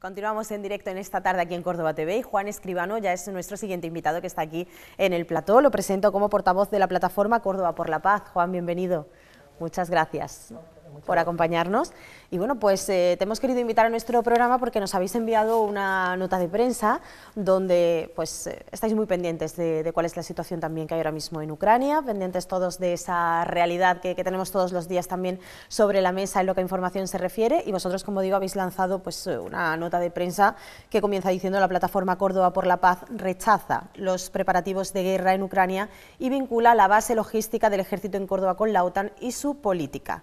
Continuamos en directo en esta tarde aquí en Córdoba TV y Juan Escribano ya es nuestro siguiente invitado que está aquí en el plató. Lo presento como portavoz de la plataforma Córdoba por la Paz. Juan, bienvenido. Muchas gracias por acompañarnos. Y bueno, pues eh, te hemos querido invitar a nuestro programa porque nos habéis enviado una nota de prensa donde pues eh, estáis muy pendientes de, cuál es la situación también que hay ahora mismo en Ucrania, pendientes todos de esa realidad que, que, tenemos todos los días también sobre la mesa en lo que a información se refiere. Y vosotros, como digo, habéis lanzado pues eh, una nota de prensa que comienza diciendo la plataforma Córdoba por la Paz rechaza los preparativos de guerra en Ucrania y vincula la base logística del ejército en Córdoba con la OTAN y su política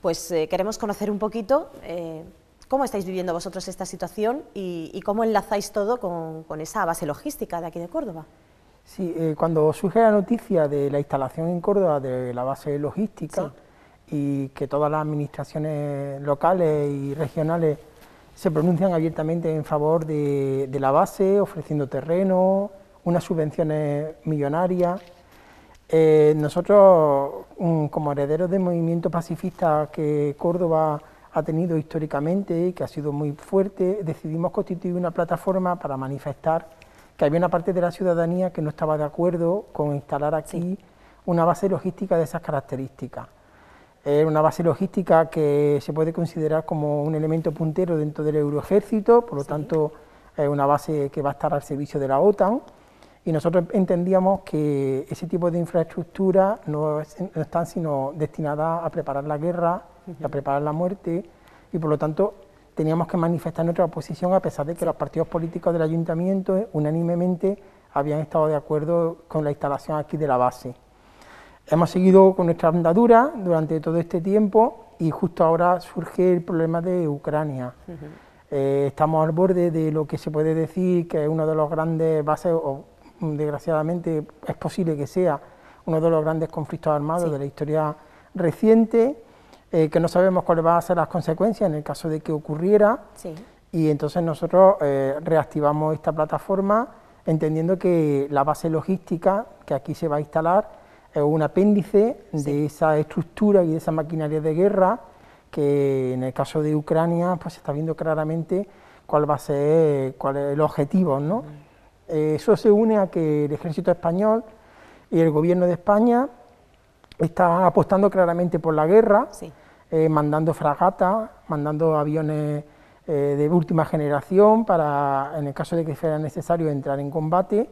pues eh, queremos conocer un poquito eh, cómo estáis viviendo vosotros esta situación y, cómo enlazáis todo con, esa base logística de aquí de Córdoba. Sí, eh, cuando surge la noticia de la instalación en Córdoba de la base logística y que todas las administraciones locales y regionales se pronuncian abiertamente en favor de, de la base, ofreciendo terreno, unas subvenciones millonarias, eh, nosotros, como herederos del movimiento pacifista que Córdoba ha tenido históricamente y que ha sido muy fuerte, decidimos constituir una plataforma para manifestar que había una parte de la ciudadanía que no estaba de acuerdo con instalar aquí una base logística de esas características. una base logística que se puede considerar como un elemento puntero dentro del euroejército, por lo tanto, es una base que va a estar al servicio de la OTAN y nosotros entendíamos que ese tipo de infraestructura no, están sino destinadas a preparar la guerra, a preparar la muerte, y por lo tanto teníamos que manifestar nuestra oposición a pesar de que los partidos políticos del ayuntamiento unánimemente habían estado de acuerdo con la instalación aquí de la base. Hemos seguido con nuestra andadura durante todo este tiempo y justo ahora surge el problema de Ucrania. Eh, estamos al borde de lo que se puede decir que es uno de los grandes bases desgraciadamente es posible que sea uno de los grandes conflictos armados de la historia reciente, eh, que no sabemos cuáles van a ser las consecuencias en el caso de que ocurriera. Y entonces nosotros eh, reactivamos esta plataforma entendiendo que la base logística que aquí se va a instalar es un apéndice de esa estructura y de esa maquinaria de guerra que en el caso de Ucrania pues se está viendo claramente cuál va a ser cuál es el objetivo, ¿no? Mm. Eh, eso se une a que el ejército español y el gobierno de España está apostando claramente por la guerra, eh, mandando fragatas, mandando aviones eh, de última generación para, en el caso de que fuera necesario, entrar en combate.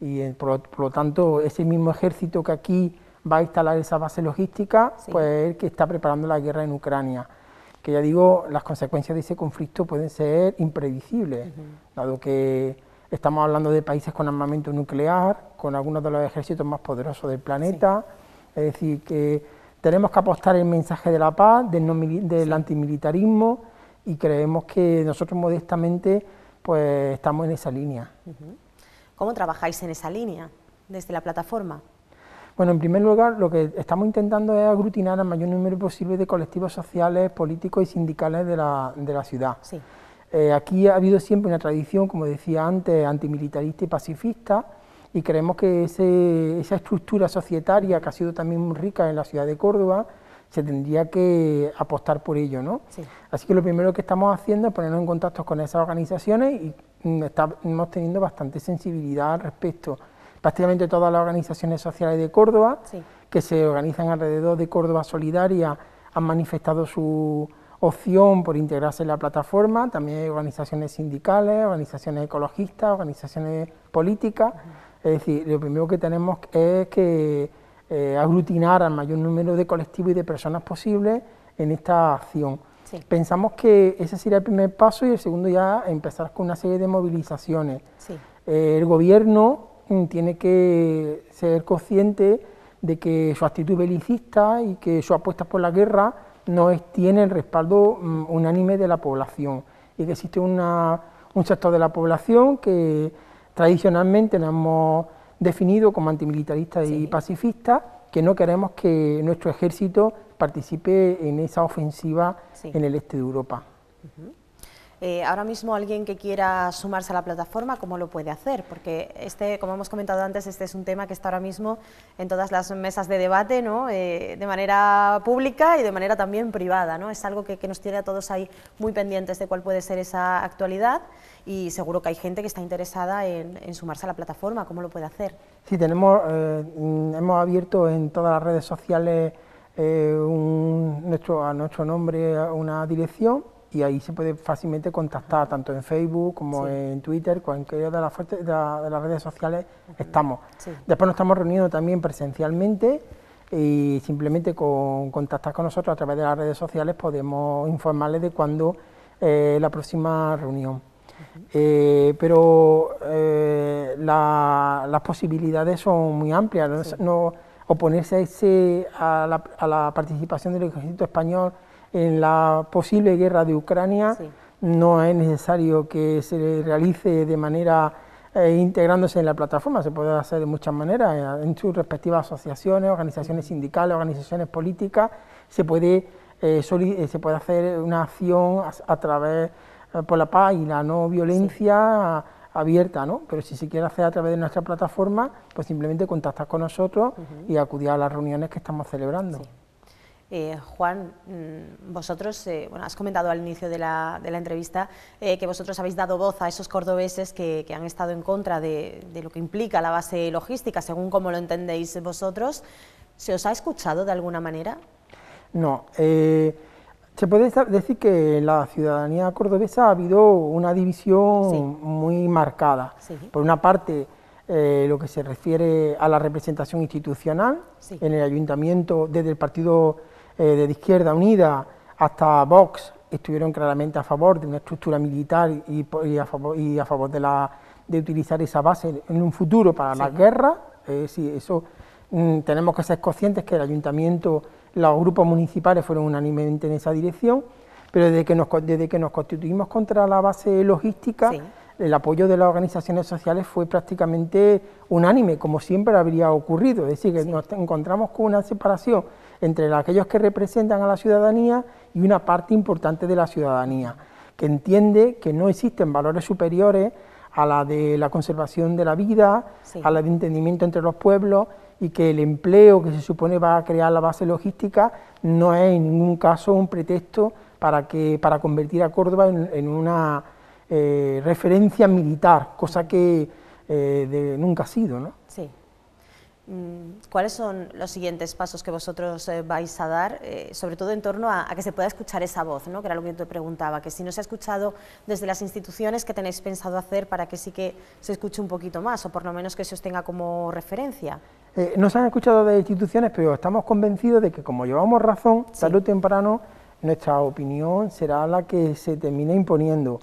Y por, lo tanto, ese mismo ejército que aquí va a instalar esa base logística, pues es el que está preparando la guerra en Ucrania. Que ya digo, las consecuencias de ese conflicto pueden ser impredecibles, dado que Estamos hablando de países con armamento nuclear, con algunos de los ejércitos más poderosos del planeta. Es decir, que tenemos que apostar el mensaje de la paz, del, del antimilitarismo y creemos que nosotros modestamente pues estamos en esa línea. ¿Cómo trabajáis en esa línea desde la plataforma? Bueno, en primer lugar, lo que estamos intentando es aglutinar al mayor número posible de colectivos sociales, políticos y sindicales de la, de la ciudad. Sí. Eh, aquí ha habido siempre una tradición, como decía antes, antimilitarista y pacifista, y creemos que esa estructura societaria que ha sido también muy rica en la ciudad de Córdoba, se tendría que apostar por ello. ¿no? Así que lo primero que estamos haciendo es ponernos en contacto con esas organizaciones y mm, estamos teniendo bastante sensibilidad al respecto. Prácticamente todas las organizaciones sociales de Córdoba, que se organizan alrededor de Córdoba Solidaria, han manifestado su, opción por integrarse en la plataforma, también hay organizaciones sindicales, organizaciones ecologistas, organizaciones políticas. Es decir, lo primero que tenemos es que eh, aglutinar al mayor número de colectivos y de personas posible en esta acción. Pensamos que ese sería el primer paso y el segundo ya empezar con una serie de movilizaciones. Eh, el gobierno mm, tiene que ser consciente de que su actitud belicista y que su apuesta por la guerra no tiene el respaldo mm, unánime de la población y que existe un sector de la población que tradicionalmente lo hemos definido como antimilitarista y pacifista... que no queremos que nuestro ejército participe en esa ofensiva en el este de Europa. Eh, ahora mismo alguien que quiera sumarse a la plataforma, ¿cómo lo puede hacer? Porque este, como hemos comentado antes, este es un tema que está ahora mismo en todas las mesas de debate, eh, de manera pública y de manera también privada. Es algo que, nos tiene a todos ahí muy pendientes de cuál puede ser esa actualidad y seguro que hay gente que está interesada en, sumarse a la plataforma, ¿cómo lo puede hacer? Sí, tenemos, eh, hemos abierto en todas las redes sociales a nuestro nombre una dirección y ahí se puede fácilmente contactar tanto en Facebook como en Twitter, cualquiera de las, redes sociales estamos. Después nos estamos reuniendo también presencialmente y simplemente con contactar con nosotros a través de las redes sociales podemos informarles de cuándo eh, la próxima reunión. Eh, pero eh, las posibilidades son muy amplias, no, oponerse a la participación del ejército español en la posible guerra de Ucrania no es necesario que se realice de manera eh, integrándose en la plataforma, se puede hacer de muchas maneras, eh, en sus respectivas asociaciones, organizaciones sindicales, organizaciones políticas, se puede, eh, se puede hacer una acción a, través por la paz y la no violencia abierta, ¿no? pero si se quiere hacer a través de nuestra plataforma, pues simplemente contactar con nosotros y acudir a las reuniones que estamos celebrando. Eh, Juan, mm, vosotros, eh, bueno, has comentado al inicio de la, entrevista eh, que vosotros habéis dado voz a esos cordobeses que, han estado en contra de, lo que implica la base logística, según como lo entendéis vosotros. ¿Se os ha escuchado de alguna manera? No. se puede decir que en la ciudadanía cordobesa ha habido una división muy marcada. Por una parte, lo que se refiere a la representación institucional en el ayuntamiento desde el Partido desde eh, Izquierda Unida hasta Vox, estuvieron claramente a favor de una estructura militar y, a, favor, de, utilizar esa base en un futuro para la guerra. guerras. eso mm, tenemos que ser conscientes que el ayuntamiento, los grupos municipales fueron unánimemente en esa dirección, pero desde que nos, desde que nos constituimos contra la base logística, el apoyo de las organizaciones sociales fue prácticamente unánime, como siempre habría ocurrido. Es decir, que nos encontramos con una separación entre aquellos que representan a la ciudadanía y una parte importante de la ciudadanía, que entiende que no existen valores superiores a la de la conservación de la vida, a la de entendimiento entre los pueblos y que el empleo que se supone va a crear la base logística no es en ningún caso un pretexto para, que, para convertir a Córdoba en, una eh, referencia militar, cosa que eh, nunca ha sido. ¿no? Mm, ¿Cuáles son los siguientes pasos que vosotros eh, vais a dar, eh, sobre todo en torno a, que se pueda escuchar esa voz, ¿no? que era lo que te preguntaba, que si no se ha escuchado desde las instituciones, ¿qué tenéis pensado hacer para que sí que se escuche un poquito más o por lo menos que se os tenga como referencia? Eh, no se han escuchado de instituciones, pero estamos convencidos de que como llevamos razón, salud tarde o temprano nuestra opinión será la que se termine imponiendo.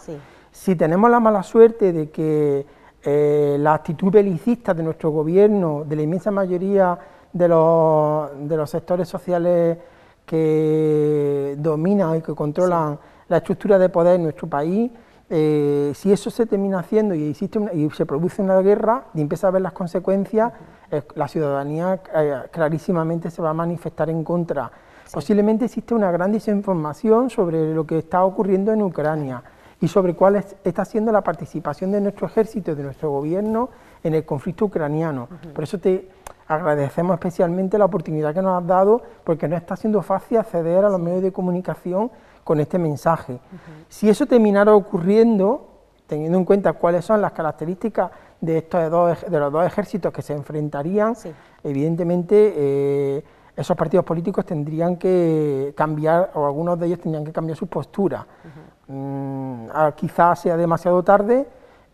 Si tenemos la mala suerte de que eh, la actitud belicista de nuestro gobierno, de la inmensa mayoría de los, sectores sociales que dominan y que controlan la estructura de poder en nuestro país, eh, si eso se termina haciendo y, existe y se produce una guerra y empieza a ver las consecuencias, la ciudadanía eh, clarísimamente se va a manifestar en contra. Posiblemente existe una gran desinformación sobre lo que está ocurriendo en Ucrania y sobre cuál está siendo la participación de nuestro ejército y de nuestro gobierno en el conflicto ucraniano. Por eso te agradecemos especialmente la oportunidad que nos has dado, porque no está siendo fácil acceder a los medios de comunicación con este mensaje. Si eso terminara ocurriendo, teniendo en cuenta cuáles son las características de, estos dos, de los dos ejércitos que se enfrentarían, evidentemente... Eh, esos partidos políticos tendrían que cambiar, o algunos de ellos tendrían que cambiar su postura... Mm, ah, quizás sea demasiado tarde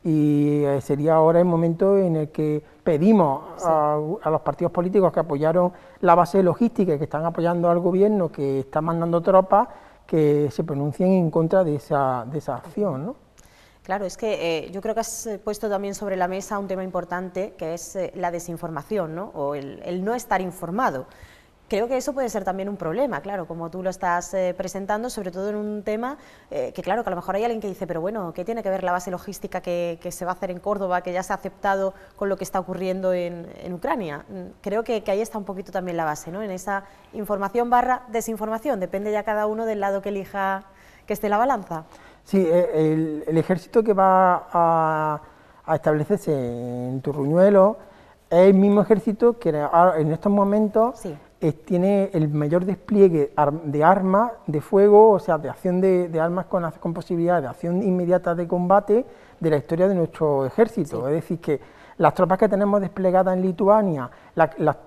y eh, sería ahora el momento en el que pedimos a, los partidos políticos que apoyaron la base logística y que están apoyando al gobierno que está mandando tropas que se pronuncien en contra de esa, de esa acción. ¿no? Claro, es que eh, yo creo que has eh, puesto también sobre la mesa un tema importante que es la desinformación ¿no? o el no estar informado creo que eso puede ser también un problema, claro, como tú lo estás eh, presentando, sobre todo en un tema eh, que, claro, que a lo mejor hay alguien que dice, pero bueno, ¿qué tiene que ver la base logística que, se va a hacer en Córdoba, que ya se ha aceptado con lo que está ocurriendo en, Ucrania? Mm, creo que, ahí está un poquito también la base, ¿no? En esa información barra desinformación, depende ya cada uno del lado que elija que esté la balanza. Sí, eh, el, ejército que va a, establecerse en Turruñuelo es el mismo ejército que ah, en estos momentos eh, tiene el mayor despliegue de armas de fuego, o sea, de acción de, armas con, con posibilidad de acción inmediata de combate de la historia de nuestro ejército. Es decir, que las tropas que tenemos desplegadas en Lituania,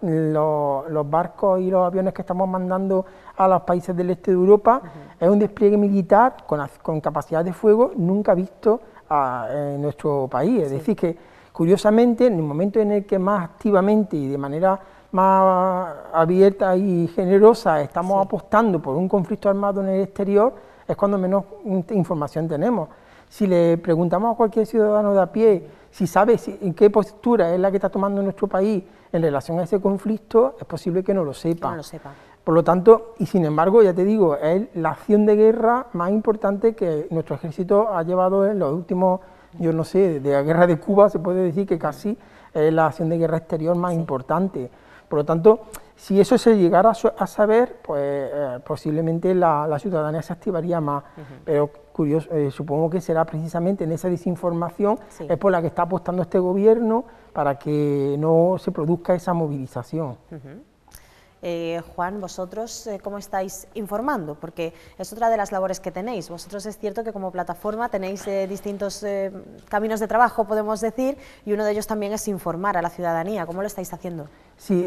los, barcos y los aviones que estamos mandando a los países del este de Europa, es un despliegue militar con, con, capacidad de fuego nunca visto ah, en nuestro país. Es decir, que curiosamente, en el momento en el que más activamente y de manera más abierta y generosa estamos apostando por un conflicto armado en el exterior, es cuando menos información tenemos. Si le preguntamos a cualquier ciudadano de a pie si sabe en qué postura es la que está tomando nuestro país en relación a ese conflicto, es posible que no lo sepa. No lo sepa. Por lo tanto, y sin embargo, ya te digo, es la acción de guerra más importante que nuestro ejército ha llevado en los últimos, yo no sé, de la guerra de Cuba se puede decir que casi es la acción de guerra exterior más importante. Por lo tanto, si eso se llegara a saber, pues eh, posiblemente la, ciudadanía se activaría más. Pero curioso, eh, supongo que será precisamente en esa desinformación es por la que está apostando este gobierno para que no se produzca esa movilización. Eh, Juan, vosotros eh, cómo estáis informando, porque es otra de las labores que tenéis. Vosotros es cierto que como plataforma tenéis eh, distintos caminos de trabajo, podemos decir, y uno de ellos también es informar a la ciudadanía. ¿Cómo lo estáis haciendo? Sí,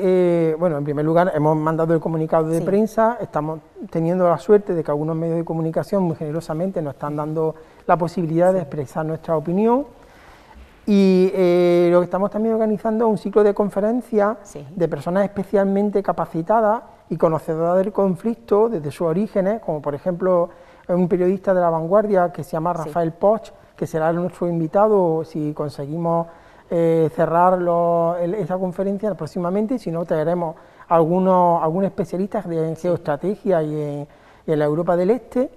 bueno, en primer lugar hemos mandado el comunicado de prensa, estamos teniendo la suerte de que algunos medios de comunicación muy generosamente nos están dando la posibilidad de expresar nuestra opinión y eh, lo que estamos también organizando es un ciclo de conferencias de personas especialmente capacitadas y conocedoras del conflicto desde sus orígenes, como por ejemplo eh, un periodista de la vanguardia que se llama Rafael Poch, que será nuestro invitado si conseguimos eh, cerrar esa conferencia próximamente, si no traeremos algunos, algunos especialistas de, en geoestrategia y en la Europa del Este,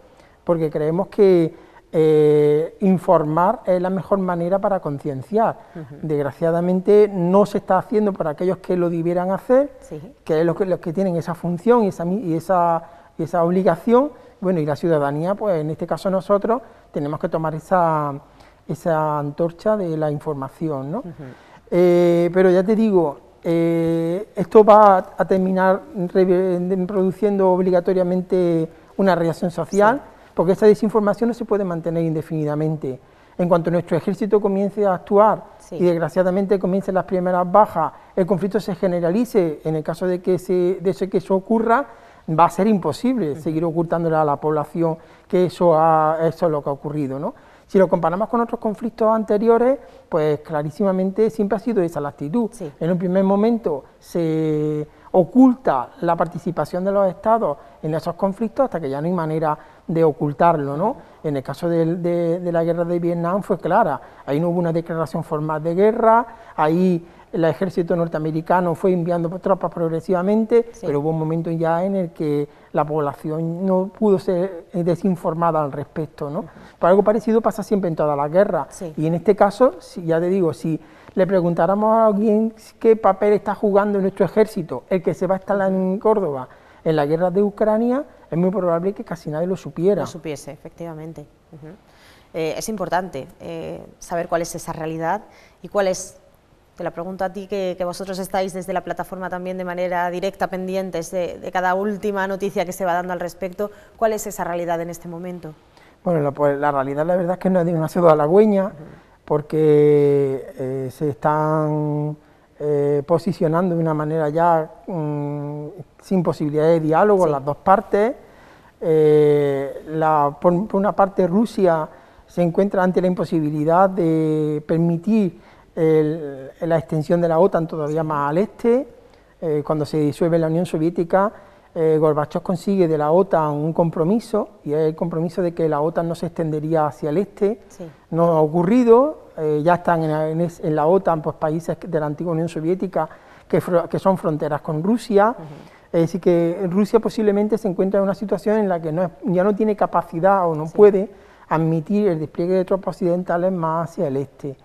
porque creemos que eh, informar es la mejor manera para concienciar. Desgraciadamente no se está haciendo para aquellos que lo debieran hacer, que es los que, los que tienen esa función y esa, y esa, esa obligación. Bueno, y la ciudadanía, pues en este caso nosotros tenemos que tomar esa, antorcha de la información, ¿no? Eh, pero ya te digo, eh, esto va a terminar produciendo obligatoriamente una reacción social porque esa desinformación no se puede mantener indefinidamente. En cuanto nuestro ejército comience a actuar y desgraciadamente comiencen las primeras bajas, el conflicto se generalice, en el caso de que, de eso, que eso ocurra, va a ser imposible seguir ocultándole a la población que eso, eso es lo que ha ocurrido. ¿no? Si lo comparamos con otros conflictos anteriores, pues clarísimamente siempre ha sido esa la actitud. En un primer momento se oculta la participación de los estados en esos conflictos hasta que ya no hay manera de ocultarlo, ¿no? En el caso de, la guerra de Vietnam fue clara, ahí no hubo una declaración formal de guerra, ahí el ejército norteamericano fue enviando tropas progresivamente, pero hubo un momento ya en el que la población no pudo ser desinformada al respecto. ¿no? Pero algo parecido pasa siempre en todas las guerras. Y en este caso, ya te digo, si le preguntáramos a alguien qué papel está jugando nuestro ejército, el que se va a instalar en Córdoba en la guerra de Ucrania, es muy probable que casi nadie lo supiera. Lo supiese, efectivamente. Eh, es importante eh, saber cuál es esa realidad y cuál es, te la pregunto a ti, que, vosotros estáis desde la plataforma también de manera directa pendientes de, cada última noticia que se va dando al respecto, cuál es esa realidad en este momento. Bueno, la, pues, la realidad la verdad es que no es demasiado halagüeña, porque eh, se están eh, posicionando de una manera ya mm, sin posibilidad de diálogo las dos partes. Eh, por, una parte Rusia se encuentra ante la imposibilidad de permitir la extensión de la OTAN todavía más al este, cuando se disuelve la Unión Soviética, Gorbachov eh, Gorbachev consigue de la OTAN un compromiso, y es el compromiso de que la OTAN no se extendería hacia el este, no ha ocurrido, eh, ya están en, la OTAN pues, países de la antigua Unión Soviética que, son fronteras con Rusia, es decir, que Rusia posiblemente se encuentra en una situación en la que ya no tiene capacidad o no puede admitir el despliegue de tropas occidentales más hacia el este.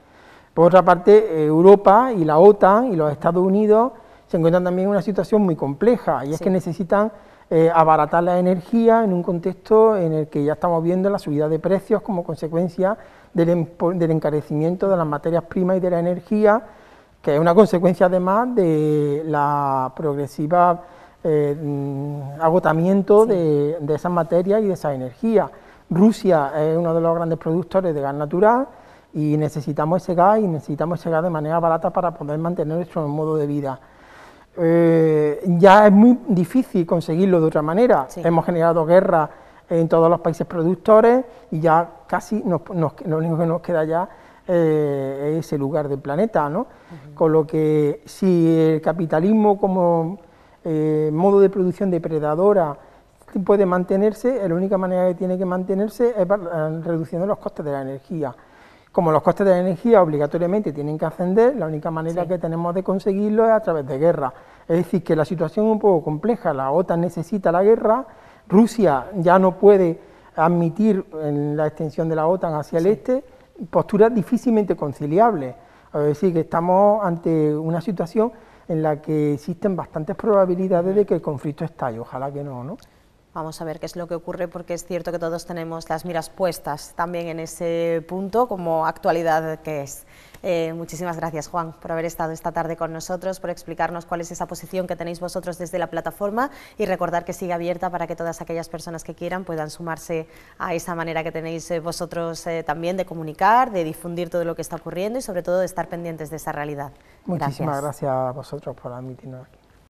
Por otra parte, eh, Europa y la OTAN y los Estados Unidos se encuentran también en una situación muy compleja y es que necesitan eh, abaratar la energía en un contexto en el que ya estamos viendo la subida de precios como consecuencia del, encarecimiento de las materias primas y de la energía, que es una consecuencia además de la progresiva eh, mm, agotamiento de, de, esas materias y de esa energía Rusia es uno de los grandes productores de gas natural y necesitamos ese gas y necesitamos ese gas de manera barata para poder mantener nuestro modo de vida eh, ya es muy difícil conseguirlo de otra manera. Hemos generado guerras en todos los países productores y ya casi nos, lo único que nos queda ya eh, es el lugar del planeta. ¿no? Con lo que si el capitalismo como eh, modo de producción depredadora puede mantenerse, la única manera que tiene que mantenerse es eh, reduciendo los costes de la energía como los costes de la energía obligatoriamente tienen que ascender, la única manera que tenemos de conseguirlo es a través de guerra. Es decir, que la situación es un poco compleja, la OTAN necesita la guerra, Rusia ya no puede admitir en la extensión de la OTAN hacia el este posturas difícilmente conciliables. Es decir, que estamos ante una situación en la que existen bastantes probabilidades de que el conflicto estalle, ojalá que no, ¿no? Vamos a ver qué es lo que ocurre, porque es cierto que todos tenemos las miras puestas también en ese punto como actualidad que es. Eh, muchísimas gracias, Juan, por haber estado esta tarde con nosotros, por explicarnos cuál es esa posición que tenéis vosotros desde la plataforma y recordar que sigue abierta para que todas aquellas personas que quieran puedan sumarse a esa manera que tenéis eh, vosotros eh, también de comunicar, de difundir todo lo que está ocurriendo y sobre todo de estar pendientes de esa realidad. Muchísimas gracias a vosotros por admitirnos aquí.